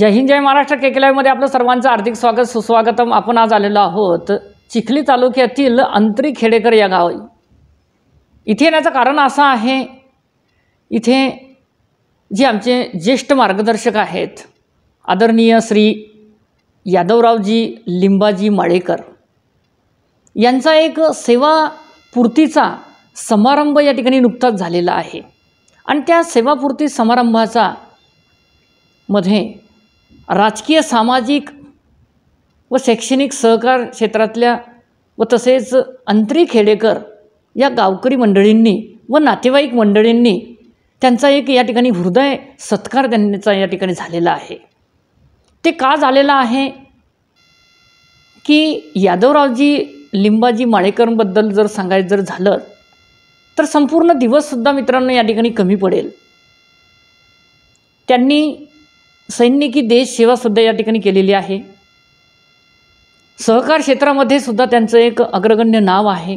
जय हिंद जय महाराष्ट्र केकेलाईमध्ये आपलं सर्वांचं हार्दिक स्वागत सुस्वागतम आपण आज आलेलो आहोत चिखली तालुक्यातील अंतरी खेडेकर या गाव इथे येण्याचं कारण असं आहे इथे जे आमचे ज्येष्ठ मार्गदर्शक आहेत आदरणीय श्री यादवरावजी लिंबाजी माळेकर यांचा एक सेवापूर्तीचा समारंभ या ठिकाणी नुकताच झालेला आहे आणि त्या सेवापूर्ती समारंभाचा मध्ये राजकीय सामाजिक व शैक्षणिक सहकार क्षेत्रातल्या व तसेच अंतरी खेडेकर या गावकरी मंडळींनी व नातेवाईक मंडळींनी त्यांचा एक या ठिकाणी हृदय सत्कार त्यांचा या ठिकाणी झालेला आहे ते का झालेलं आहे की यादवरावजी लिंबाजी माळेकरबद्दल जर सांगायचं जर झालं तर संपूर्ण दिवससुद्धा मित्रांनो या ठिकाणी कमी पडेल त्यांनी सैनिकी देशसेवासुद्धा या ठिकाणी केलेली आहे सहकार क्षेत्रामध्ये सुद्धा त्यांचं एक अग्रगण्य नाव आहे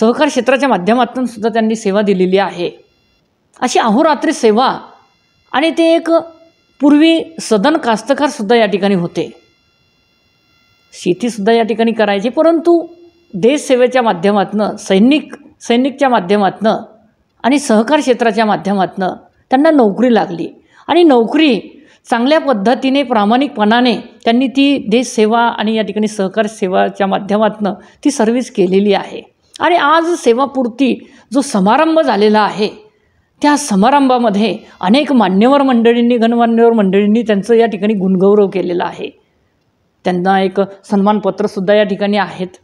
सहकार क्षेत्राच्या माध्यमातून सुद्धा त्यांनी सेवा दिलेली आहे अशी अहोरात्री सेवा आणि ते एक पूर्वी सदन कास्तकारसुद्धा या ठिकाणी होते शेतीसुद्धा या ठिकाणी करायची परंतु देशसेवेच्या माध्यमातून सैनिक सैनिकच्या माध्यमातनं आणि सहकार क्षेत्राच्या माध्यमातनं त्यांना नोकरी लागली आणि नोकरी चांगल्या पद्धतीने प्रामाणिकपणाने त्यांनी ती देशसेवा आणि या ठिकाणी सहकार सेवाच्या माध्यमातून ती सर्व्हिस केलेली आहे आणि आज सेवापूर्ती जो समारंभ झालेला आहे त्या समारंभामध्ये अनेक मान्यवर मंडळींनी गणमान्यवर मंडळींनी त्यांचं या ठिकाणी गुणगौरव केलेला आहे त्यांना एक सन्मानपत्रसुद्धा या ठिकाणी आहेत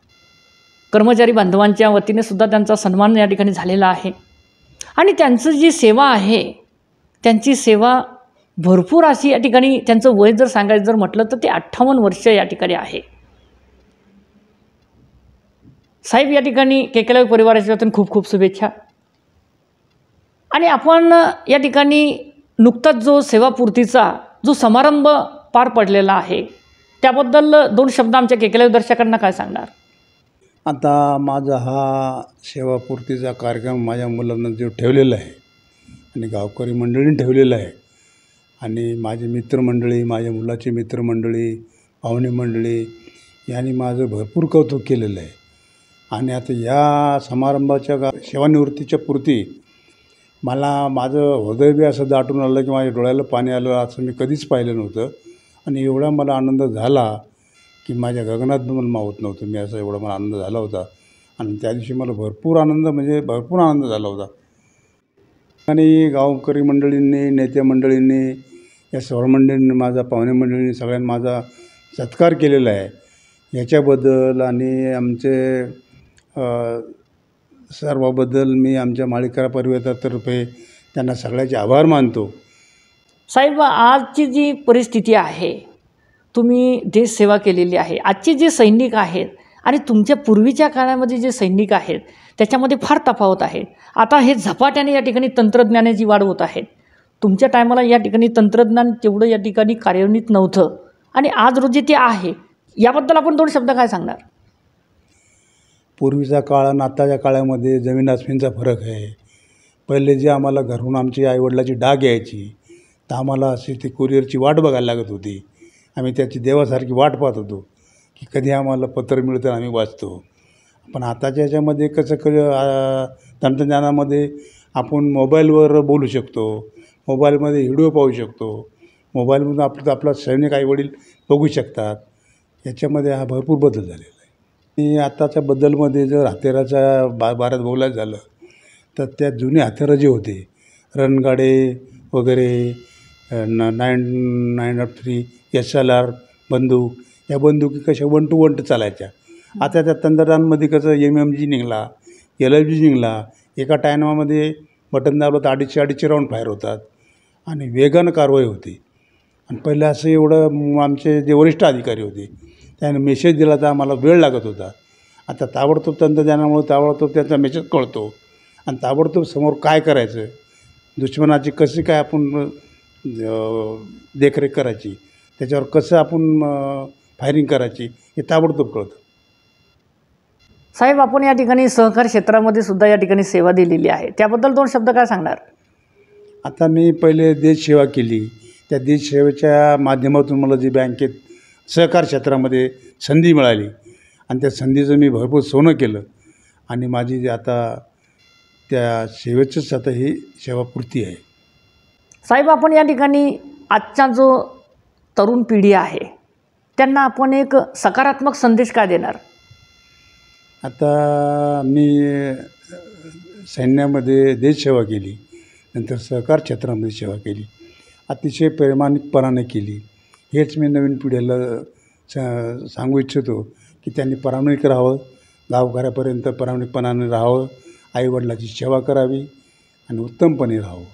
कर्मचारी बांधवांच्या वतीने सुद्धा त्यांचा सन्मान या ठिकाणी झालेला आहे आणि त्यांचं जी सेवा आहे त्यांची सेवा भरपूर अशी या ठिकाणी त्यांचं वय जर सांगायचं जर म्हटलं तर ते अठ्ठावन्न वर्ष या ठिकाणी आहे साहेब या ठिकाणी केकेला परिवाराच्या वतीनं खूप खूप शुभेच्छा आणि आपण या ठिकाणी नुकताच जो सेवापूर्तीचा जो समारंभ पार पडलेला आहे त्याबद्दल दोन शब्द आमच्या केकेला दर्शकांना काय सांगणार आता माझा हा सेवापूर्तीचा कार्यक्रम माझ्या मुलांना जो ठेवलेला आहे आणि गावकरी मंडळीने ठेवलेला आहे आणि माझे मित्रमंडळी माझ्या मुलाची मित्रमंडळी पाहुणे मंडळी यांनी माझं भरपूर कौतुक केलेलं आहे आणि आता या समारंभाच्या गा सेवानिवृत्तीच्या पुरती मला माझं हृदय बी असं दाटून आलं की माझ्या डोळ्याला पाणी आलं असं मी कधीच पाहिलं नव्हतं आणि एवढा मला आनंद झाला की माझ्या गगनात पण मावत नव्हतं मी असा एवढा मला आनंद झाला होता आणि त्या दिवशी मला भरपूर आनंद म्हणजे भरपूर आनंद झाला होता आणि गावकरी मंडळींनी नेत्या मंडळींनी या सौरमंडळींनी माझा पाहुणे मंडळींनी सगळ्यांनी माझा सत्कार केलेला आहे याच्याबद्दल आणि आमचे सर्वाबद्दल मी आमच्या माळिकरा परिवारातर्फे त्यांना सगळ्याचे आभार मानतो साहेब आजची जी परिस्थिती आहे तुम्ही देशसेवा केलेली आहे आजचे जे सैनिक आहेत आणि तुमच्या पूर्वीच्या काळामध्ये जे सैनिक आहेत त्याच्यामध्ये फार तफावत आहे आता हे झपाट्याने या ठिकाणी तंत्रज्ञानाची वाढ होत आहे तुमच्या टायमाला या ठिकाणी तंत्रज्ञान तेवढं या ठिकाणी कार्यान्वित नव्हतं आणि आज रोजी ते आहे याबद्दल आपण दोन शब्द काय सांगणार पूर्वीचा काळ आणि आत्ताच्या काळामध्ये जमीन आसमींचा फरक आहे पहिले जे आम्हाला घरून आमची आईवडिलाची डाग यायची तर आम्हाला अशी ती कुरिअरची वाट बघायला लागत होती आम्ही त्याची देवासारखी वाट पाहत होतो की कधी आम्हाला पत्र मिळतं आम्ही वाचतो पण आताच्या याच्यामध्ये कसं क तंत्रज्ञानामध्ये आपण मोबाईलवर बोलू शकतो मोबाईलमध्ये व्हिडिओ पाहू शकतो मोबाईलमधून आपलं आपला सैनिक आईवडील बघू शकतात याच्यामध्ये हा भरपूर बदल झालेला आहे आणि आत्ताच्या बदलमध्ये जर हातेराचा बा भारत बोलायचं झालं तर त्या जुने हत्यारं जे होते रणगाडे वगैरे न nine nine nought three S L R बंदूक या बंदुकी कशा वन टू वन चालायच्या आता त्या तंत्रज्ञानमध्ये कसं एम एम जी निघाला एल एल जी निघाला एका टायनामध्ये बटन दाबलं तर अडीचशे अडीचशे राऊंड फायर होतात आणि वेगानं कारवाई होती आणि पहिले असं एवढं आमचे जे वरिष्ठ अधिकारी होते त्याने मेसेज दिला तर आम्हाला वेळ लागत होता आता ताबडतोब तंत्रज्ञानामुळे ताबडतोब त्यांचा मेसेज कळतो आणि ताबडतोब समोर काय करायचं दुश्मनाची कशी काय आपण देखरेख करायची त्याच्यावर कसं आपण फायरिंग करायची हे ताबडतोब कळतं साहेब आपण या ठिकाणी सहकार क्षेत्रामध्ये सुद्धा या ठिकाणी सेवा दिलेली आहे त्याबद्दल दोन शब्द काय सांगणार आता मी पहिले देशसेवा केली त्या देशसेवेच्या माध्यमातून मला जी बँकेत सहकार क्षेत्रामध्ये संधी मिळाली आणि त्या संधीचं मी भरपूर सोनं केलं आणि माझी आता त्या सेवेचंच आता ही सेवापूर्ती आहे साहेब आपण या ठिकाणी आजचा जो तरुण पिढी आहे त्यांना आपण एक सकारात्मक संदेश का देणार आता मी सैन्यामध्ये देशसेवा केली नंतर सहकार क्षेत्रामध्ये सेवा केली अतिशय प्रामाणिकपणाने केली हेच मी नवीन पिढ्याला सांगू इच्छितो की त्यांनी प्रामाणिक राहावं गावघरापर्यंत प्रामाणिकपणाने राहावं आईवडिलाची सेवा करावी आणि उत्तमपणे राहावं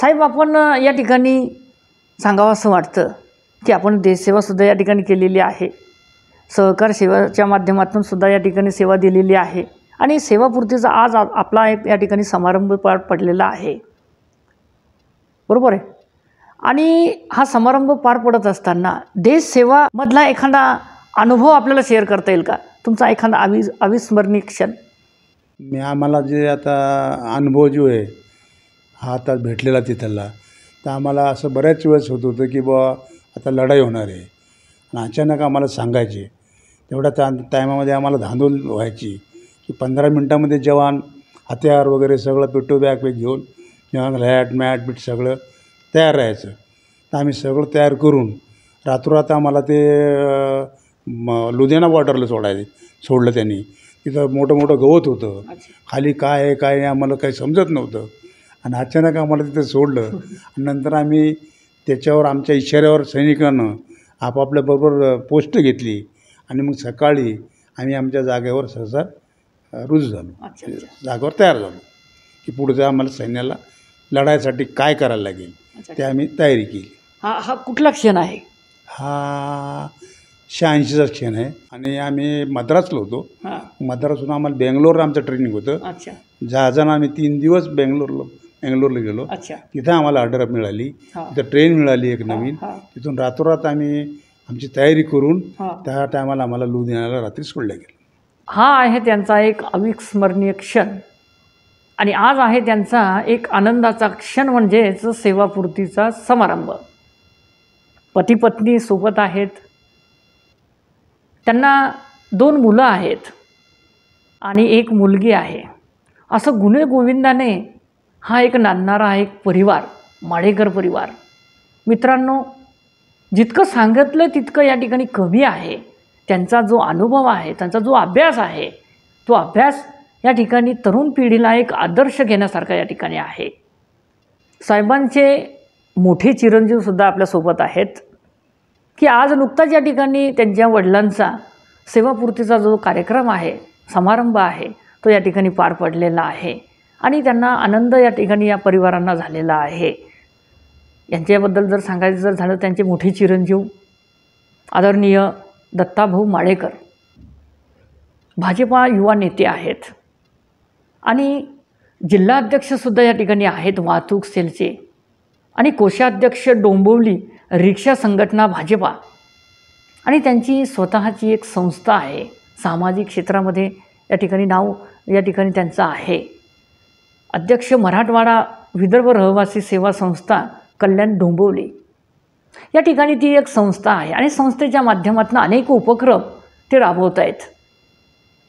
साहेब आपण या ठिकाणी सांगावं असं वाटतं की आपण देशसेवासुद्धा या ठिकाणी केलेली आहे सहकार सेवाच्या माध्यमातून सुद्धा या ठिकाणी सेवा दिलेली आहे आणि सेवापूर्तीचा आज आपला एक या ठिकाणी समारंभ पार पडलेला आहे बरोबर आहे आणि हा समारंभ पार पडत असताना देशसेवामधला एखादा अनुभव आपल्याला शेअर करता येईल का तुमचा एखादा अवि अविस्मरणीय क्षण मी आम्हाला जे आता अनुभव जो आहे हा आता भेटलेला तिथला तर आम्हाला असं बऱ्याच वेळेस होत होतं की बा आता लढाई होणार आहे आणि अचानक आम्हाला सांगायची तेवढ्या त्या टायमामध्ये आम्हाला धांदूल व्हायची की पंधरा मिनटामध्ये जवान हत्यार वगैरे सगळं पिट्टू बॅग वॅग घेऊन जेवण लॅट मॅट बीट सगळं तयार राहायचं तर आम्ही सगळं तयार करून रातोरात आम्हाला ते म लुधियाना बॉर्डरला सोडायचे सोडलं त्यांनी तिथं मोठं मोठं गवत होतं खाली काय आहे काय आम्हाला काही समजत नव्हतं आणि अचानक आम्हाला तिथं सोडलं आणि नंतर आम्ही त्याच्यावर आमच्या इशाऱ्यावर सैनिकानं आपापल्याबरोबर पोस्ट घेतली आणि मग सकाळी आम्ही आमच्या जागेवर सहसा रुजू झालो जागेवर तयार झालो की पुढचं आम्हाला सैन्याला लढायसाठी काय करायला लागेल ते आम्ही तयारी केली हा हा कुठला क्षण आहे हा शहाऐंशीचा क्षण आहे आणि आम्ही मद्रासला होतो मद्रासहून आम्हाला बेंगलोरला आमचं ट्रेनिंग होतं जहाजानं आम्ही तीन दिवस बेंगलोरला बेंगलोरला गेलो तिथं आम्हाला ऑर्डर मिळाली तिथं ट्रेन मिळाली एक नवीन तिथून रातोरात आम्ही आमची तयारी करून त्या टायमाला आम्हाला लुधियानाला रात्री सोडल्या गेलं हा आहे त्यांचा एक अविस्मरणीय क्षण आणि आज आहे त्यांचा एक आनंदाचा क्षण म्हणजेच सेवापूर्तीचा समारंभ पती पत्नी सोबत आहेत त्यांना दोन मुलं आहेत आणि एक मुलगी आहे असं गुन्हे गोविंदाने हा एक नांदणारा एक परिवार माडेकर परिवार मित्रांनो जितकं सांगितलं तितकं या ठिकाणी कमी आहे त्यांचा जो अनुभव आहे त्यांचा जो अभ्यास आहे तो अभ्यास या ठिकाणी तरुण पिढीला एक आदर्श घेण्यासारखा या ठिकाणी आहे साहेबांचे मोठे चिरंजीवसुद्धा आपल्यासोबत आहेत की आज नुकताच या ठिकाणी त्यांच्या वडिलांचा सेवापूर्तीचा जो कार्यक्रम आहे समारंभ आहे तो या ठिकाणी पार पडलेला आहे आणि त्यांना आनंद या ठिकाणी या परिवारांना झालेला आहे यांच्याबद्दल जर सांगायचं जर झालं त्यांचे मोठे चिरंजीव आदरणीय दत्ताभाऊ माळेकर भाजपा युवा नेते आहेत आणि जिल्हाध्यक्षसुद्धा या ठिकाणी आहेत वाहतूक सेलचे आणि कोषाध्यक्ष डोंबिवली रिक्षा संघटना भाजपा आणि त्यांची स्वतःची एक संस्था आहे सामाजिक क्षेत्रामध्ये या ठिकाणी नाव या ठिकाणी त्यांचं आहे अध्यक्ष मराठवाडा विदर्भ रहवासी सेवा संस्था कल्याण डोंबिवली या ठिकाणी ती एक संस्था आहे आणि संस्थेच्या माध्यमातून अनेक उपक्रम ते राबवत आहेत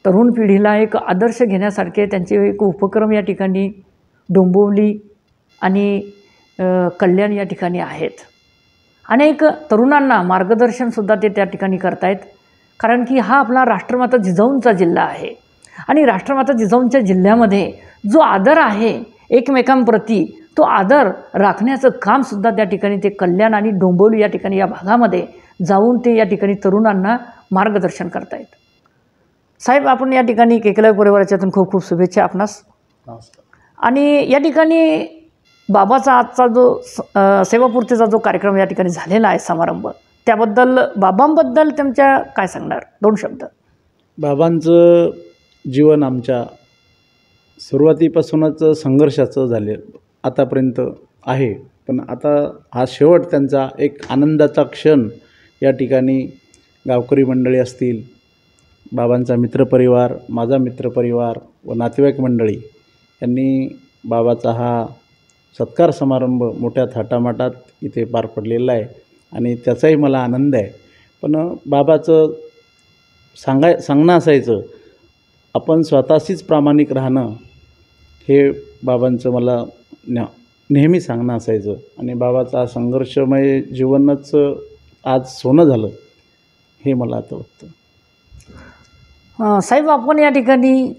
तरुण पिढीला एक आदर्श घेण्यासारखे त्यांचे एक उपक्रम या ठिकाणी डोंबिवली आणि कल्याण या ठिकाणी आहेत अनेक तरुणांना मार्गदर्शनसुद्धा ते त्या ठिकाणी करतायत कारण की हा आपला राष्ट्रमाता जिजाऊंचा जिल्हा आहे आणि राष्ट्रमाता जिजाऊंच्या जिल्ह्यामध्ये जो आदर आहे एकमेकांप्रती तो आदर राखण्याचं कामसुद्धा त्या ठिकाणी ते कल्याण आणि डोंबोली या ठिकाणी या भागामध्ये जाऊन ते या ठिकाणी तरुणांना मार्गदर्शन करतायत साहेब आपण या ठिकाणी केकलाय परिवाराच्यातून खूप खूप शुभेच्छा आपणास आणि या ठिकाणी बाबाचा आजचा जो सेवापूर्तीचा जो कार्यक्रम या ठिकाणी झालेला आहे समारंभ त्याबद्दल बाबांबद्दल त्यांच्या काय सांगणार दोन शब्द बाबांचं जीवन आमच्या सुरुवातीपासूनच संघर्षाचं झालेलं आतापर्यंत आहे पण आता हा शेवट त्यांचा एक आनंदाचा क्षण या ठिकाणी गावकरी मंडळी असतील बाबांचा मित्रपरिवार माझा मित्रपरिवार व नातेवाईक मंडळी यांनी बाबाचा हा सत्कार समारंभ मोठ्या थाटामाटात इथे पार पडलेला आहे आणि त्याचाही मला आनंद आहे पण बाबाचं सांगाय सांगणं असायचं आपण स्वतःशीच प्रामाणिक राहणं हे बाबांचं मला न नेहमी सांगणं असायचं आणि बाबाचा संघर्षमय जीवनच आज सोनं झालं हे मला आता वाटतं साहेब आपण या ठिकाणी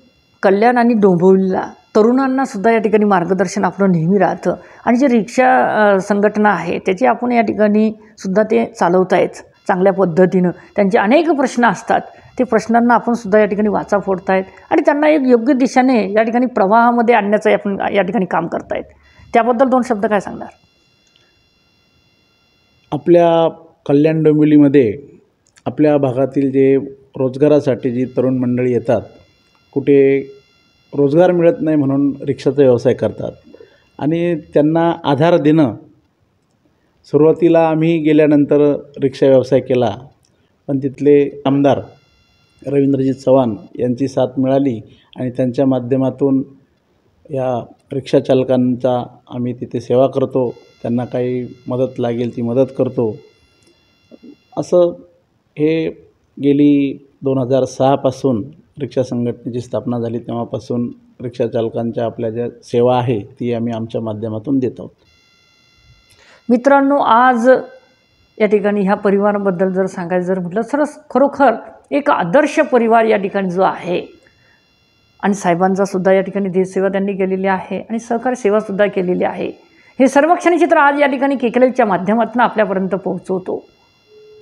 कल्याण आणि डोंबिवलीला तरुणांना सुद्धा या ठिकाणी मार्गदर्शन आपलं नेहमी राहतं आणि जे रिक्षा संघटना आहे त्याची आपण या ठिकाणी सुद्धा ते चालवतायच चांगल्या पद्धतीनं त्यांचे अनेक प्रश्न असतात ते प्रश्नांना आपण सुद्धा या ठिकाणी वाचा फोडतायत आणि त्यांना एक योग्य दिशेने या ठिकाणी प्रवाहामध्ये आणण्याचं आपण या ठिकाणी काम करतायत त्याबद्दल दोन शब्द काय सांगणार आपल्या कल्याण डोंबिवलीमध्ये आपल्या भागातील जे रोजगारासाठी जी तरुण मंडळी येतात कुठे रोजगार मिळत नाही म्हणून रिक्षाचा व्यवसाय करतात आणि त्यांना आधार देणं सुरुवातीला आम्ही गेल्यानंतर रिक्षा व्यवसाय केला पण तिथले आमदार रवींद्रजीत चव्हाण यांची साथ मिळाली आणि त्यांच्या माध्यमातून या रिक्षाचालकांचा आम्ही तिथे सेवा करतो त्यांना काही मदत लागेल ती मदत करतो असं हे गेली दोन हजार सहापासून रिक्षा संघटनेची स्थापना झाली तेव्हापासून रिक्षाचालकांच्या आपल्या ज्या सेवा आहे ती आम्ही आमच्या माध्यमातून देत आहोत मित्रांनो आज या ठिकाणी ह्या परिवाराबद्दल जर सांगायचं जर म्हटलं सरस खरोखर एक आदर्श परिवार या ठिकाणी जो आहे आणि साहेबांचासुद्धा या ठिकाणी देशसेवा त्यांनी केलेली आहे आणि सहकार सेवासुद्धा केलेली आहे हे सर्व चित्र आज या ठिकाणी केकलेच्या माध्यमातून आपल्यापर्यंत पोहोचवतो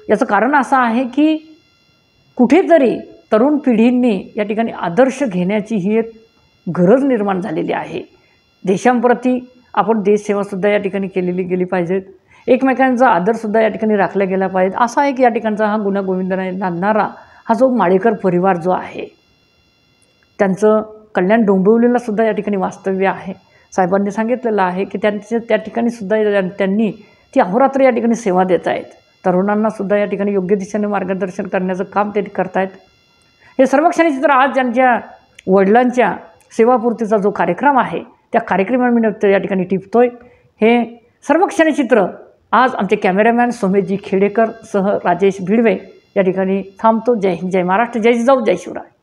याचं कारण असं आहे की कुठेतरी तरुण पिढींनी या ठिकाणी आदर्श घेण्याची ही एक गरज निर्माण झालेली आहे देशांप्रती आपण देशसेवासुद्धा या ठिकाणी केलेली गेली पाहिजेत एकमेकांचा आदरसुद्धा या ठिकाणी राखला गेला पाहिजे असा एक या ठिकाणचा हा गुन्हा गोविंद नांदणारा हा जो माळेकर परिवार जो आहे त्यांचं कल्याण डोंबिवलीला सुद्धा या ठिकाणी वास्तव्य आहे साहेबांनी सांगितलेलं आहे की त्यांचे त्या ठिकाणी सुद्धा त्यांनी ती अहोरात्र या ठिकाणी सेवा देत आहेत तरुणांना सुद्धा या ठिकाणी योग्य दिशेने मार्गदर्शन करण्याचं काम ते करतायत हे सर्वक्षणी चित्र आज ज्यांच्या वडिलांच्या सेवापूर्तीचा जो कार्यक्रम आहे त्या कार्यक्रमानिमित्त या ठिकाणी टिपतोय हे सर्वक्षणी चित्र आज आमचे कॅमेरामॅन सोमेजी खेडेकर सह राजेश भिडवे या ठिकाणी थांबतो जय जय महाराष्ट्र जय जाऊ जय शिवराय